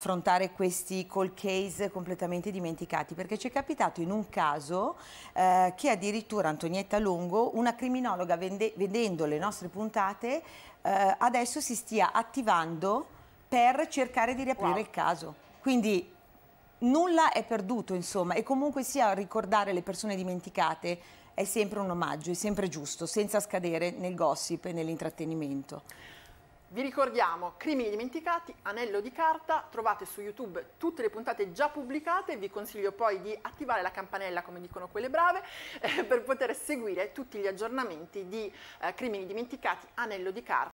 affrontare questi call case completamente dimenticati perché ci è capitato in un caso eh, che addirittura Antonietta Longo, una criminologa vende, vedendo le nostre puntate, eh, adesso si stia attivando per cercare di riaprire wow. il caso. Quindi nulla è perduto insomma e comunque sia ricordare le persone dimenticate è sempre un omaggio, è sempre giusto, senza scadere nel gossip e nell'intrattenimento. Vi ricordiamo Crimini dimenticati, Anello di carta, trovate su YouTube tutte le puntate già pubblicate, vi consiglio poi di attivare la campanella come dicono quelle brave eh, per poter seguire tutti gli aggiornamenti di eh, Crimini dimenticati, Anello di carta.